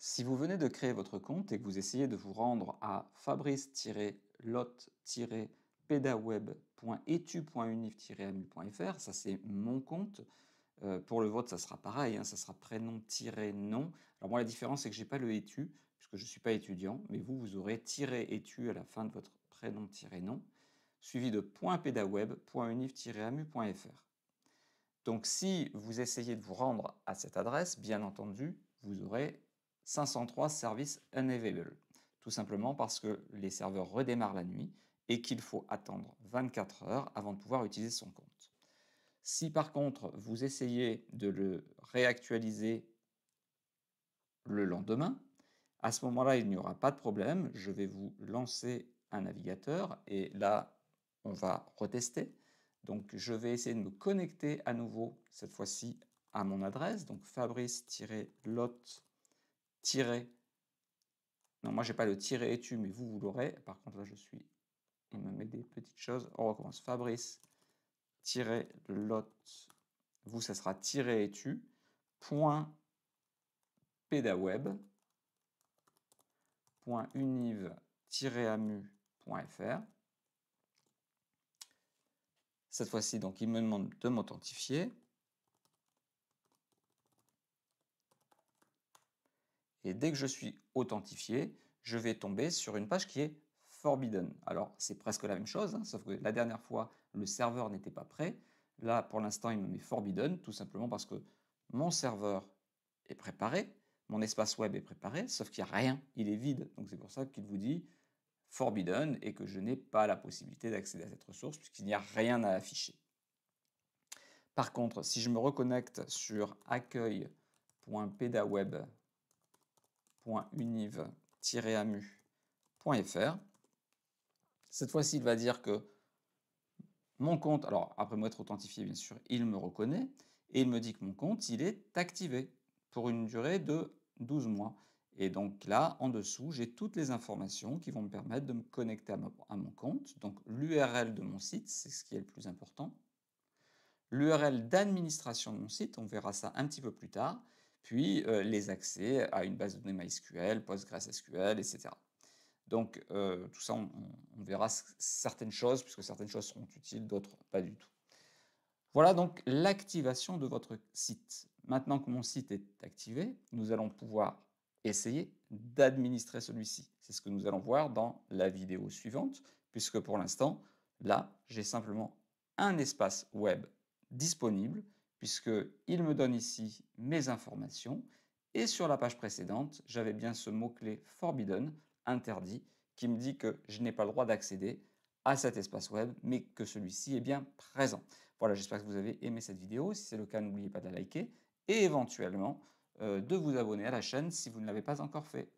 Si vous venez de créer votre compte et que vous essayez de vous rendre à fabrice-lot-pedaweb.etu.unif-amu.fr, ça c'est mon compte, euh, pour le vôtre, ça sera pareil, hein, ça sera prénom-nom. Alors moi, la différence, c'est que je n'ai pas le etu, puisque je ne suis pas étudiant, mais vous, vous aurez tiré à la fin de votre prénom-nom, suivi de .pedaweb.unif-amu.fr. Donc si vous essayez de vous rendre à cette adresse, bien entendu, vous aurez 503 Service Unavailable. Tout simplement parce que les serveurs redémarrent la nuit et qu'il faut attendre 24 heures avant de pouvoir utiliser son compte. Si par contre vous essayez de le réactualiser le lendemain, à ce moment-là, il n'y aura pas de problème. Je vais vous lancer un navigateur et là, on va retester. Donc, je vais essayer de me connecter à nouveau, cette fois-ci, à mon adresse, donc fabrice lot non, moi, j'ai pas le tiré et tu, mais vous, vous l'aurez. Par contre, là, je suis. on me met des petites choses. On recommence. Fabrice, tiret, lot. Vous, ça sera tiré et tu. Point, pédaweb. Point, univ, amu.fr. Cette fois-ci, donc, il me demande de m'authentifier. Et dès que je suis authentifié, je vais tomber sur une page qui est forbidden. Alors, c'est presque la même chose, hein, sauf que la dernière fois, le serveur n'était pas prêt. Là, pour l'instant, il me met forbidden, tout simplement parce que mon serveur est préparé, mon espace web est préparé, sauf qu'il n'y a rien, il est vide. Donc, c'est pour ça qu'il vous dit forbidden et que je n'ai pas la possibilité d'accéder à cette ressource puisqu'il n'y a rien à afficher. Par contre, si je me reconnecte sur accueil.pedaweb.com, amu.fr. Cette fois-ci, il va dire que mon compte, alors après m'être authentifié bien sûr, il me reconnaît et il me dit que mon compte, il est activé pour une durée de 12 mois. Et donc là, en dessous, j'ai toutes les informations qui vont me permettre de me connecter à mon compte. Donc l'URL de mon site, c'est ce qui est le plus important. L'URL d'administration de mon site, on verra ça un petit peu plus tard puis euh, les accès à une base de données MySQL, PostgreSQL, etc. Donc euh, tout ça, on, on, verra certaines choses, puisque certaines choses seront utiles, d'autres pas du tout. Voilà donc l'activation de votre site. Maintenant que mon site est activé, nous allons pouvoir essayer d'administrer celui-ci. C'est ce que nous allons voir dans la vidéo suivante, puisque pour l'instant, là, j'ai simplement un espace web disponible puisqu'il me donne ici mes informations. Et sur la page précédente, j'avais bien ce mot-clé forbidden, interdit, qui me dit que je n'ai pas le droit d'accéder à cet espace web, mais que celui-ci est bien présent. Voilà, j'espère que vous avez aimé cette vidéo. Si c'est le cas, n'oubliez pas de la liker et éventuellement euh, de vous abonner à la chaîne si vous ne l'avez pas encore fait.